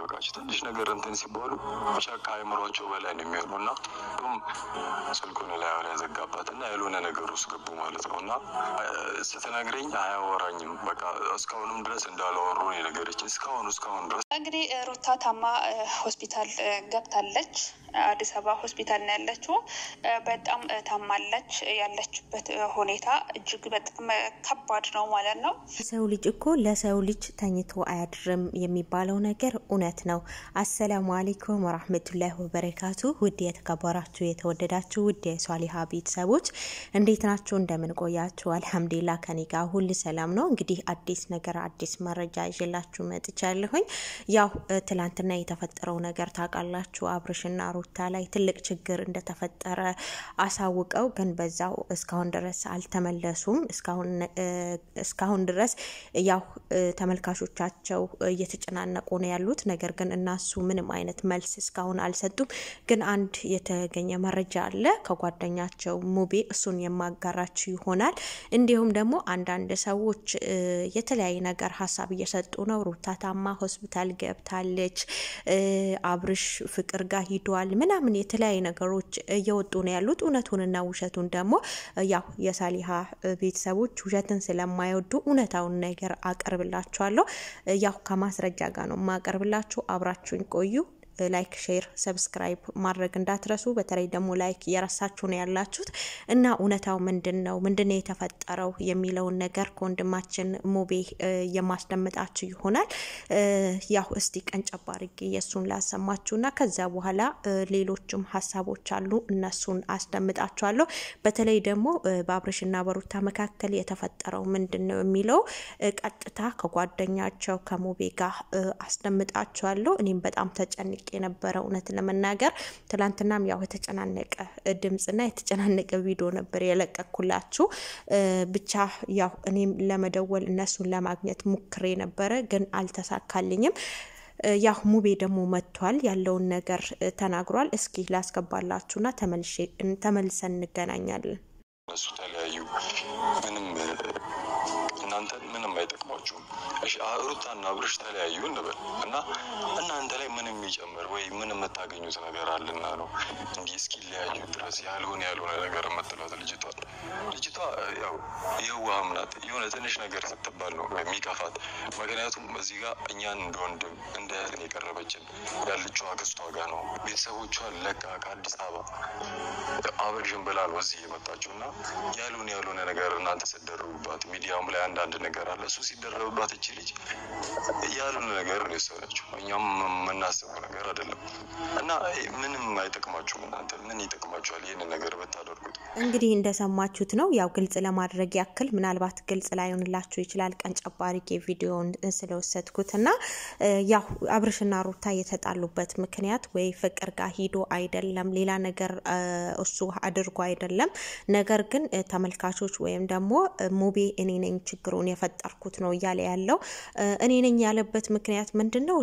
የሚወዷቸው ትንሽ ነገር እንትን ሲባሉ ብቻ ከአእምሯቸው በላይ ነው የሚሆኑ እና ስልኩን ላይ ያው ያዘጋባት እና ያልሆነ ነገር ውስጥ ገቡ ማለት ነው እና ስትነግረኝ አያወራኝም። በቃ እስካሁንም ድረስ እንዳላወሩ የነገረችኝ እስካሁን እስካሁን ድረስ እንግዲህ ሩታ ታማ ሆስፒታል ገብታለች። አዲስ አበባ ሆስፒታል ነው ያለችው። በጣም ታማለች። ያለችበት ሁኔታ እጅግ በጣም ከባድ ነው ማለት ነው። ሰው ልጅ እኮ ለሰው ልጅ ተኝቶ አያድርም የሚባለው ነገር እውነት ነው። አሰላሙ አሌይኩም ወራህመቱላሂ ወበረካቱ። ውድ የተከበራችሁ የተወደዳችሁ ውድ የሷሊሃ ቤተሰቦች እንዴት ናችሁ? እንደምን ቆያችሁ? አልሐምዱሊላህ ከኔ ጋር ሁል ሰላም ነው። እንግዲህ አዲስ ነገር አዲስ መረጃ ይዤላችሁ መጥቻለሁኝ። ያው ትላንትና የተፈጠረው ነገር ታውቃላችሁ። አብርሽና ሩታ ላይ ትልቅ ችግር እንደተፈጠረ አሳውቀው ግን በዛው እስካሁን ድረስ አልተመለሱም። እስካሁን ድረስ ያው ተመልካቾቻቸው እየተጨናነቁ ነው ያሉት። ነገር ግን እነሱ ምንም አይነት መልስ እስካሁን አልሰጡም። ግን አንድ የተገኘ መረጃ አለ ከጓደኛቸው ሙቤ፣ እሱን የማጋራችሁ ይሆናል። እንዲሁም ደግሞ አንዳንድ ሰዎች የተለያየ ነገር ሀሳብ እየሰጡ ነው። ሩታ ታማ ሆስፒታል ቃል ገብታለች፣ አብርሽ ፍቅር ጋር ሂዷል ምናምን የተለያዩ ነገሮች እየወጡ ነው ያሉት። እውነቱንና ውሸቱን ደግሞ ያው የሳሊሃ ቤተሰቦች ውሸትን ስለማይወዱ እውነታውን ነገር አቀርብላችኋለሁ። ያው ከማስረጃ ጋር ነው የማቀርብላችሁ። አብራችሁኝ ቆዩ። ላይክ፣ ሼር፣ ሰብስክራይብ ማድረግ እንዳትረሱ። በተለይ ደግሞ ላይክ እየረሳችሁ ነው ያላችሁት እና እውነታው ምንድን ነው ምንድን ነው የተፈጠረው የሚለውን ነገር ከወንድማችን ሙቤ የማስደምጣችሁ ይሆናል። ያው እስቲ ቀንጨብ አድርጌ የእሱን ላሰማችሁና ከዚያ በኋላ ሌሎችም ሀሳቦች አሉ እነሱን አስደምጣችኋለሁ። በተለይ ደግሞ በአብርሽና በሩታ መካከል የተፈጠረው ምንድን ነው የሚለው ቀጥታ ከጓደኛቸው ከሙቤ ጋር አስደምጣችኋለሁ። እኔም በጣም ተጨንቄ የነበረ እውነት ለመናገር ትላንትናም ያው የተጨናነቀ ድምፅና የተጨናነቀ ቪዲዮ ነበር የለቀኩላችሁ። ብቻ ያው እኔም ለመደወል እነሱን ለማግኘት ሙክሬ ነበረ፣ ግን አልተሳካልኝም። ያው ሙቤ ደግሞ መጥቷል፣ ያለውን ነገር ተናግሯል። እስኪ ላስገባላችሁና ተመልሰን እንገናኛለን። እነሱ ተለያዩ። ምንም እናንተን ምንም አይጠቅሟችሁም። ሩታና አብርሽ ተለያዩ እንበል እና እናንተ ላይ ምን የሚጨምር ወይ ምን የምታገኙት ነገር አለና ነው እንጂ እስኪለያዩ ድረስ ያልሆነ ያልሆነ ነገር የምትሏት ልጅቷ ልጅቷ ያው የዋህም ናት። የሆነ ትንሽ ነገር ስትባል ነው የሚከፋት። ምክንያቱም እዚህ ጋር እኛን እንደ ወንድም እንደ እህትን የቀረበችን ያለችው አክስቷ ጋር ነው። ቤተሰቦቿን ለቃ ከአዲስ አበባ አበርሽን ብላ ነው እዚህ የመጣችው እና ያልሆነ ያልሆነ ነገር እናንተ ስትደረቡባት፣ ሚዲያም ላይ አንዳንድ ነገር አለ እሱ ሲደረቡባት ልጅ ያሉን ነገር ነው የሰራችው። እኛም የምናስበው ነገር አይደለም እና ምንም አይጠቅማችሁም። እናንተ ምን ይጠቅማችኋል ይህን ነገር ብታደርጉት? እንግዲህ እንደሰማችሁት ነው። ያው ግልጽ ለማድረግ ያክል ምናልባት ግልጽ ላይሆንላችሁ ይችላል። ቀን ጨባሪ ቪዲዮን ስለወሰድኩት እና ያው አብርሽና ሩታ የተጣሉበት ምክንያት ወይ ፍቅር ጋር ሂዶ አይደለም፣ ሌላ ነገር እሱ አድርጎ አይደለም። ነገር ግን ተመልካቾች ወይም ደግሞ ሙቤ እኔ ነኝ ችግሩን የፈጠርኩት ነው እያለ ያለው እኔ ነኝ ያለበት ምክንያት ምንድን ነው?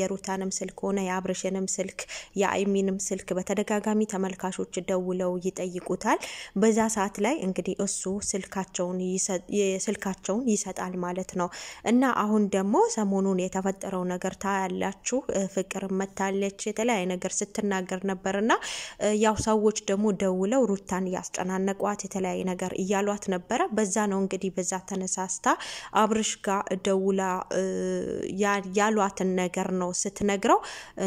የሩታንም ስልክ ሆነ የአብርሽንም ስልክ የአይሚንም ስልክ በተደጋጋሚ ተመልካቾች ደውለው ይጠይቁታል። በዛ ሰዓት ላይ እንግዲህ እሱ ስልካቸውን ይሰጣል ማለት ነው እና አሁን ደግሞ ሰሞኑን የተፈጠረው ነገር ታያላችሁ። ፍቅር መታለች የተለያየ ነገር ስትናገር ነበር እና ያው ሰዎች ደግሞ ደውለው ሩታን እያስጨናነቋት የተለያየ ነገር እያሏት ነበረ። በዛ ነው እንግዲህ በዛ ተነሳስታ አብርሽ ጋር ደውላ ያሏትን ነገር ነው ስትነግረው።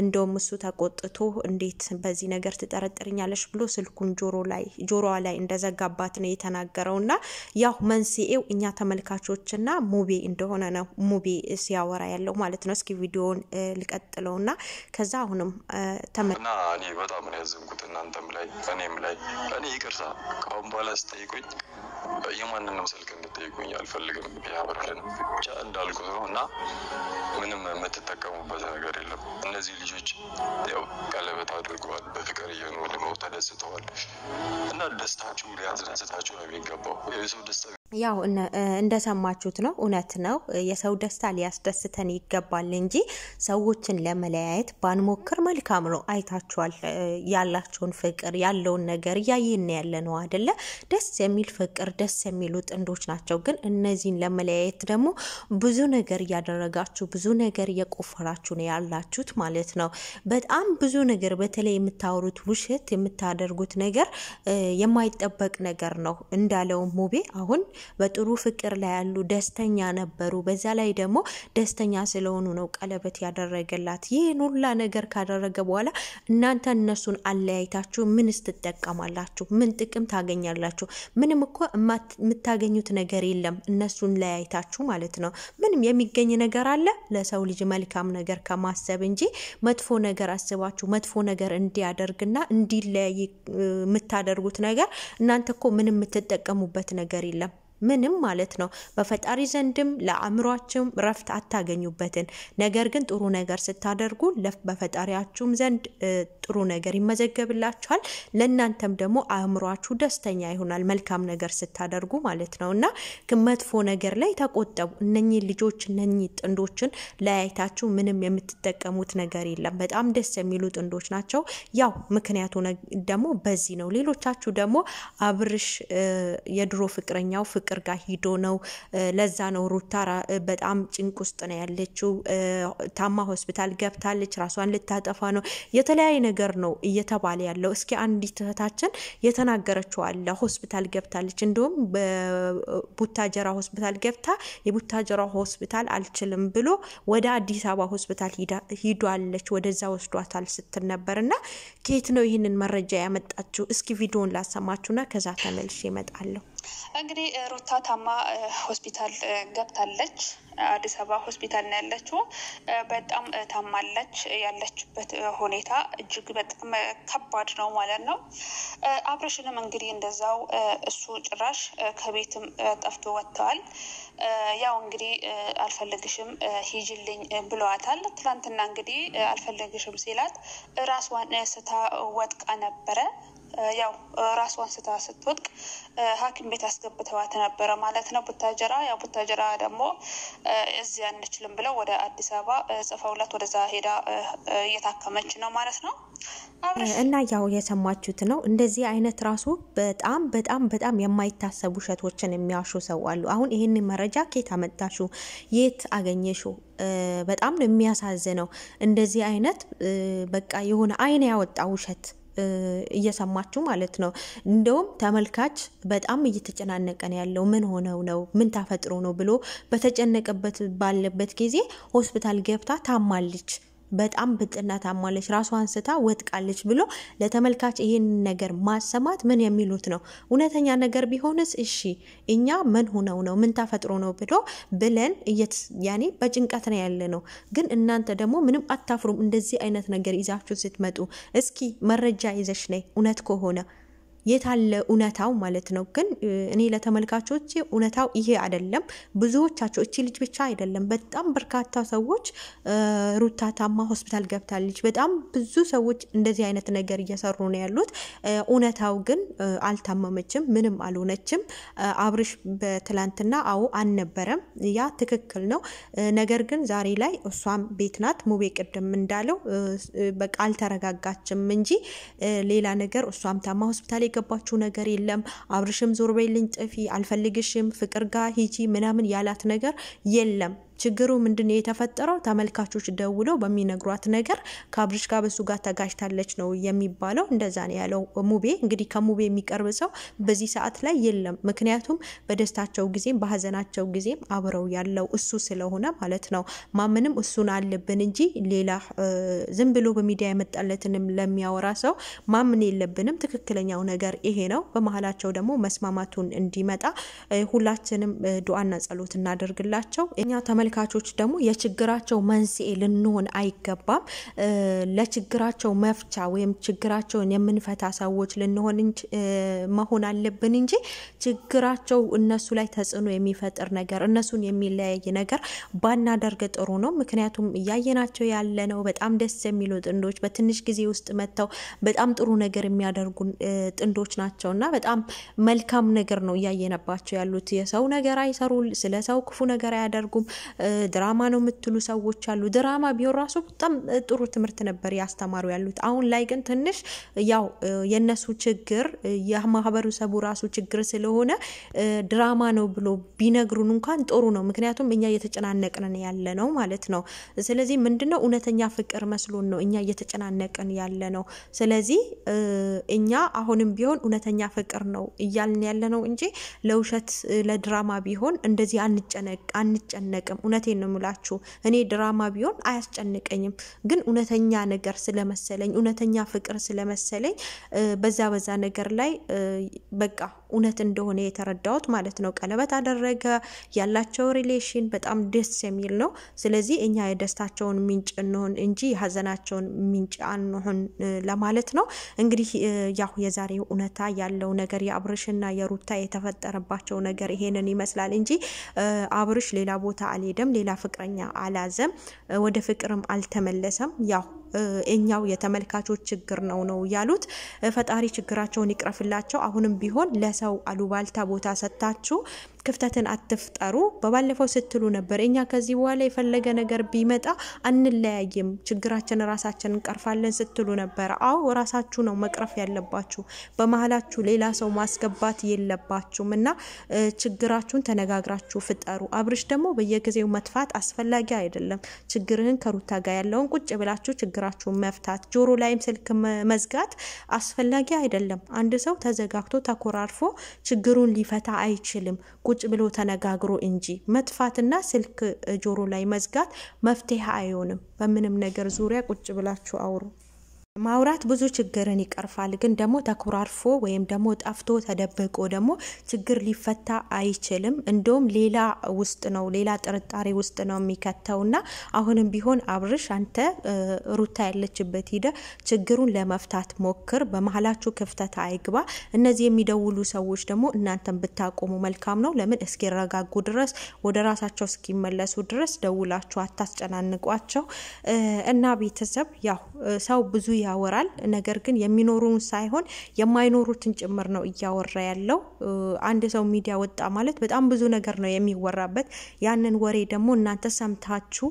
እንደውም እሱ ተቆጥቶ እንዴት በዚህ ነገር ትጠረጥርኛለች ብሎ ስልኩን ጆሮ ላይ ጆሮዋ ላይ እንደዘጋባት ነው የተናገረው። እና ያው መንስኤው እኛ ተመልካቾችና ሙቤ እንደሆነ ነው ሙቤ ሲያወራ ያለው ማለት ነው። እስኪ ቪዲዮውን ልቀጥለው እና ከዛ አሁንም ተመና እኔ በጣም ነው ያዘንኩት እናንተም ላይ እኔም ላይ እኔ ይቅርታ ከአሁን በኋላ ስጠይቁኝ የማንንም ስልክ እንድጠይቁኝ አልፈልግም። ያበርልን ብቻ እንዳልኩ ነው እና ምንም የምትጠቀሙበት ነገር የለም። እነዚህ ልጆች ያው ቀለበት አድርገዋል፣ በፍቅር እየኖሩ ነው፣ ተደስተዋል እና ደስታችሁ ሊያስደስታችሁ ነው የሚገባው። የሰው ደስታ ያው እንደሰማችሁት ነው። እውነት ነው። የሰው ደስታ ሊያስደስተን ይገባል እንጂ ሰዎችን ለመለያየት ባንሞክር መልካም ነው። አይታችኋል ያላቸውን ፍቅር ያለውን ነገር እያየን ያለ ነው አደለ? ደስ የሚል ፍቅር፣ ደስ የሚሉ ጥንዶች ናቸው። ግን እነዚህን ለመለያየት ደግሞ ብዙ ነገር እያደረጋችሁ ብዙ ነገር እየቆፈራችሁ ነው ያላችሁት ማለት ነው። በጣም ብዙ ነገር በተለይ የምታወሩት ውሸት፣ የምታደርጉት ነገር የማይጠበቅ ነገር ነው እንዳለው ሙቤ አሁን በጥሩ ፍቅር ላይ ያሉ ደስተኛ ነበሩ። በዛ ላይ ደግሞ ደስተኛ ስለሆኑ ነው ቀለበት ያደረገላት። ይህን ሁላ ነገር ካደረገ በኋላ እናንተ እነሱን አለያይታችሁ ምንስ ትጠቀማላችሁ? ምን ጥቅም ታገኛላችሁ? ምንም እኮ የምታገኙት ነገር የለም። እነሱን ለያይታችሁ ማለት ነው። ምንም የሚገኝ ነገር አለ? ለሰው ልጅ መልካም ነገር ከማሰብ እንጂ መጥፎ ነገር አስባችሁ መጥፎ ነገር እንዲያደርግና እንዲለያይ የምታደርጉት ነገር እናንተ እኮ ምንም የምትጠቀሙበት ነገር የለም። ምንም ማለት ነው። በፈጣሪ ዘንድም ለአእምሯችሁም ረፍት አታገኙበትን። ነገር ግን ጥሩ ነገር ስታደርጉ በፈጣሪያችሁም ዘንድ ጥሩ ነገር ይመዘገብላችኋል። ለእናንተም ደግሞ አእምሯችሁ ደስተኛ ይሆናል፣ መልካም ነገር ስታደርጉ ማለት ነው እና መጥፎ ነገር ላይ ተቆጠቡ። እነኚህ ልጆች እነኚህ ጥንዶችን ለያይታችሁ ምንም የምትጠቀሙት ነገር የለም። በጣም ደስ የሚሉ ጥንዶች ናቸው። ያው ምክንያቱ ደግሞ በዚህ ነው። ሌሎቻችሁ ደግሞ አብርሽ የድሮ ፍቅረኛው ፍቅር ጋር ሂዶ ነው። ለዛ ነው ሩታራ በጣም ጭንቅ ውስጥ ነው ያለችው። ታማ ሆስፒታል ገብታለች። ራሷን ልታጠፋ ነው። የተለያየ ነገር ነው እየተባለ ያለው። እስኪ አንዲት እህታችን የተናገረችው አለ። ሆስፒታል ገብታለች። እንዲሁም በቡታጀራ ሆስፒታል ገብታ የቡታጀራ ሆስፒታል አልችልም ብሎ ወደ አዲስ አበባ ሆስፒታል ሂዷለች። ወደዛ ወስዷታል ስትል ነበር እና ከየት ነው ይህንን መረጃ ያመጣችው? እስኪ ቪዲዮን ላሰማችሁና ከዛ ተመልሼ እመጣለሁ። እንግዲህ ሩታ ታማ ሆስፒታል ገብታለች። አዲስ አበባ ሆስፒታል ነው ያለችው። በጣም ታማለች። ያለችበት ሁኔታ እጅግ በጣም ከባድ ነው ማለት ነው። አብረሽንም እንግዲህ እንደዛው እሱ ጭራሽ ከቤትም ጠፍቶ ወጥተዋል። ያው እንግዲህ አልፈልግሽም ሂጅልኝ ብለዋታል። ትናንትና እንግዲህ አልፈልግሽም ሲላት ራሷን ስታ ወጥቃ ነበረ። ያው ራሷን ስታ ስትወድቅ ሐኪም ቤት አስገብተዋት ነበረ ማለት ነው። ቡታጀራ ያው ቡታጀራ ደግሞ እዚህ አንችልም ብለው ወደ አዲስ አበባ ጽፈውላት ወደዛ ሄዳ እየታከመች ነው ማለት ነው። እና ያው የሰማችሁት ነው። እንደዚህ አይነት ራሱ በጣም በጣም በጣም የማይታሰቡ ውሸቶችን የሚያሹ ሰው አሉ። አሁን ይህን መረጃ ኬት አመጣሹ? የት አገኘሹ? በጣም ነው የሚያሳዝነው። እንደዚህ አይነት በቃ የሆነ አይን ያወጣ ውሸት እየሰማችሁ ማለት ነው። እንደውም ተመልካች በጣም እየተጨናነቀ ነው ያለው። ምን ሆነው ነው ምን ታፈጥሮ ነው ብሎ በተጨነቀበት ባለበት ጊዜ ሆስፒታል ገብታ ታማለች። በጣም ብጥና ታማለች፣ ራሷ አንስታ ወጥቃለች ብሎ ለተመልካች ይህን ነገር ማሰማት ምን የሚሉት ነው? እውነተኛ ነገር ቢሆንስ እሺ እኛ ምን ሆነው ነው ምን ተፈጥሮ ነው ብሎ ብለን ያኔ በጭንቀት ነው ያለ ነው። ግን እናንተ ደግሞ ምንም አታፍሩም እንደዚህ አይነት ነገር ይዛችሁ ስትመጡ። እስኪ መረጃ ይዘሽ ነይ እውነት ከሆነ የታለ እውነታው ማለት ነው። ግን እኔ ለተመልካቾች እውነታው ይሄ አይደለም። ብዙዎቻቸው እቺ ልጅ ብቻ አይደለም፣ በጣም በርካታ ሰዎች ሩታ ታማ ሆስፒታል ገብታለች። በጣም ብዙ ሰዎች እንደዚህ አይነት ነገር እየሰሩ ነው ያሉት። እውነታው ግን አልታመመችም፣ ምንም አልሆነችም። አብርሽ በትላንትና አዎ አልነበረም፣ ያ ትክክል ነው። ነገር ግን ዛሬ ላይ እሷም ቤት ናት። ሙቤ ቅድም እንዳለው በቃ አልተረጋጋችም እንጂ ሌላ ነገር እሷም ታማ ሆስፒታል የገባችው ነገር የለም። አብርሽም ዞር በይልኝ፣ ጥፊ አልፈልግሽም፣ ፍቅር ጋ ሂጂ ምናምን ያላት ነገር የለም። ችግሩ ምንድን ነው የተፈጠረው? ተመልካቾች ደውለው በሚነግሯት ነገር ከአብርሽ ጋር በሱ ጋር ተጋጅታለች ነው የሚባለው። እንደዛ ነው ያለው ሙቤ። እንግዲህ ከሙቤ የሚቀርብ ሰው በዚህ ሰዓት ላይ የለም። ምክንያቱም በደስታቸው ጊዜም በሀዘናቸው ጊዜም አብረው ያለው እሱ ስለሆነ ማለት ነው። ማመንም እሱን አለብን እንጂ ሌላ ዝም ብሎ በሚዲያ የመጣለትንም ለሚያወራ ሰው ማምን የለብንም። ትክክለኛው ነገር ይሄ ነው። በመሀላቸው ደግሞ መስማማቱን እንዲመጣ ሁላችንም ዱዓና ጸሎት እናደርግላቸው እኛ ተመልካቾች ደግሞ የችግራቸው መንስኤ ልንሆን አይገባም። ለችግራቸው መፍቻ ወይም ችግራቸውን የምንፈታ ሰዎች ልንሆን መሆን አለብን እንጂ ችግራቸው እነሱ ላይ ተጽዕኖ የሚፈጥር ነገር እነሱን የሚለያይ ነገር ባናደርግ ጥሩ ነው። ምክንያቱም እያየናቸው ያለ ነው በጣም ደስ የሚሉ ጥንዶች በትንሽ ጊዜ ውስጥ መጥተው በጣም ጥሩ ነገር የሚያደርጉ ጥንዶች ናቸው እና በጣም መልካም ነገር ነው እያየነባቸው ያሉት። የሰው ነገር አይሰሩ፣ ስለ ሰው ክፉ ነገር አያደርጉም። ድራማ ነው የምትሉ ሰዎች አሉ። ድራማ ቢሆን ራሱ በጣም ጥሩ ትምህርት ነበር ያስተማሩ ያሉት። አሁን ላይ ግን ትንሽ ያው የነሱ ችግር የማህበረሰቡ ራሱ ችግር ስለሆነ ድራማ ነው ብሎ ቢነግሩን እንኳን ጥሩ ነው። ምክንያቱም እኛ እየተጨናነቅን ያለ ነው ማለት ነው። ስለዚህ ምንድነው እውነተኛ ፍቅር መስሎን ነው እኛ እየተጨናነቅን ያለ ነው። ስለዚህ እኛ አሁንም ቢሆን እውነተኛ ፍቅር ነው እያልን ያለ ነው እንጂ ለውሸት ለድራማ ቢሆን እንደዚህ አንጨነቅም። እውነቴን ነው የምላችሁ። እኔ ድራማ ቢሆን አያስጨንቀኝም፣ ግን እውነተኛ ነገር ስለመሰለኝ እውነተኛ ፍቅር ስለመሰለኝ በዛ በዛ ነገር ላይ በቃ እውነት እንደሆነ የተረዳሁት ማለት ነው። ቀለበት አደረገ። ያላቸው ሪሌሽን በጣም ደስ የሚል ነው። ስለዚህ እኛ የደስታቸውን ምንጭ እንሆን እንጂ የሀዘናቸውን ምንጭ አንሆን ለማለት ነው። እንግዲህ ያው የዛሬው እውነታ ያለው ነገር የአብርሽና የሩታ የተፈጠረባቸው ነገር ይሄንን ይመስላል እንጂ አብርሽ ሌላ ቦታ አልሄደም፣ ሌላ ፍቅረኛ አላዘም፣ ወደ ፍቅርም አልተመለሰም ያው እኛው የተመልካቾች ችግር ነው ነው ያሉት። ፈጣሪ ችግራቸውን ይቅረፍላቸው። አሁንም ቢሆን ለሰው አሉባልታ ቦታ ሰጥታችሁ ክፍተትን አትፍጠሩ። በባለፈው ስትሉ ነበር እኛ ከዚህ በኋላ የፈለገ ነገር ቢመጣ አንለያይም፣ ችግራችን ራሳችን እንቀርፋለን ስትሉ ነበር። አዎ ራሳችሁ ነው መቅረፍ ያለባችሁ። በመሀላችሁ ሌላ ሰው ማስገባት የለባችሁም እና ችግራችሁን ተነጋግራችሁ ፍጠሩ። አብርሽ ደግሞ በየጊዜው መጥፋት አስፈላጊ አይደለም። ችግርህን ከሩታ ጋር ያለውን ቁጭ ብላችሁ ችግራችሁን መፍታት፣ ጆሮ ላይም ስልክ መዝጋት አስፈላጊ አይደለም። አንድ ሰው ተዘጋግቶ ተኮራርፎ ችግሩን ሊፈታ አይችልም። ቁጭ ብሎ ተነጋግሮ እንጂ መጥፋትና ስልክ ጆሮ ላይ መዝጋት መፍትሄ አይሆንም። በምንም ነገር ዙሪያ ቁጭ ብላችሁ አውሩ። ማውራት ብዙ ችግርን ይቀርፋል። ግን ደግሞ ተኩራርፎ ወይም ደግሞ ጠፍቶ ተደብቆ ደግሞ ችግር ሊፈታ አይችልም። እንደውም ሌላ ውስጥ ነው ሌላ ጥርጣሬ ውስጥ ነው የሚከተው እና አሁንም ቢሆን አብርሽ አንተ ሩታ ያለችበት ሂደ ችግሩን ለመፍታት ሞክር። በመሀላችሁ ክፍተት አይግባ። እነዚህ የሚደውሉ ሰዎች ደግሞ እናንተን ብታቆሙ መልካም ነው። ለምን እስኪረጋጉ ድረስ ወደ ራሳቸው እስኪመለሱ ድረስ ደውላችሁ አታስጨናንቋቸው እና ቤተሰብ ያው ሰው ብዙ ያወራል። ነገር ግን የሚኖሩን ሳይሆን የማይኖሩትን ጭምር ነው እያወራ ያለው። አንድ ሰው ሚዲያ ወጣ ማለት በጣም ብዙ ነገር ነው የሚወራበት። ያንን ወሬ ደግሞ እናንተ ሰምታችሁ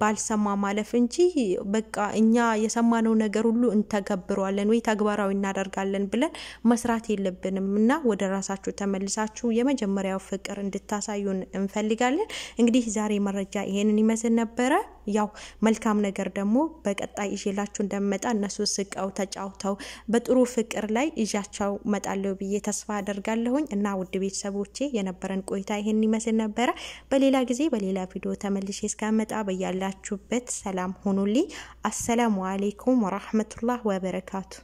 ባልሰማ ማለፍ እንጂ በቃ እኛ የሰማነው ነገር ሁሉ እንተገብረዋለን ወይ ተግባራዊ እናደርጋለን ብለን መስራት የለብንም እና ወደ ራሳችሁ ተመልሳችሁ የመጀመሪያው ፍቅር እንድታሳዩን እንፈልጋለን። እንግዲህ ዛሬ መረጃ ይሄንን ይመስል ነበረ። ያው መልካም ነገር ደግሞ በቀጣይ ይዤላችሁ እንደምመጣ እነሱ ስቀው ተጫውተው በጥሩ ፍቅር ላይ ይዣቸው መጣለሁ ብዬ ተስፋ አደርጋለሁኝ። እና ውድ ቤተሰቦቼ የነበረን ቆይታ ይሄን ይመስል ነበረ። በሌላ ጊዜ በሌላ ቪዲዮ ተመልሼ እስካመጣ በያላችሁበት ሰላም ሆኑልኝ። አሰላሙ አሌይኩም ወራህመቱላህ ወበረካቱ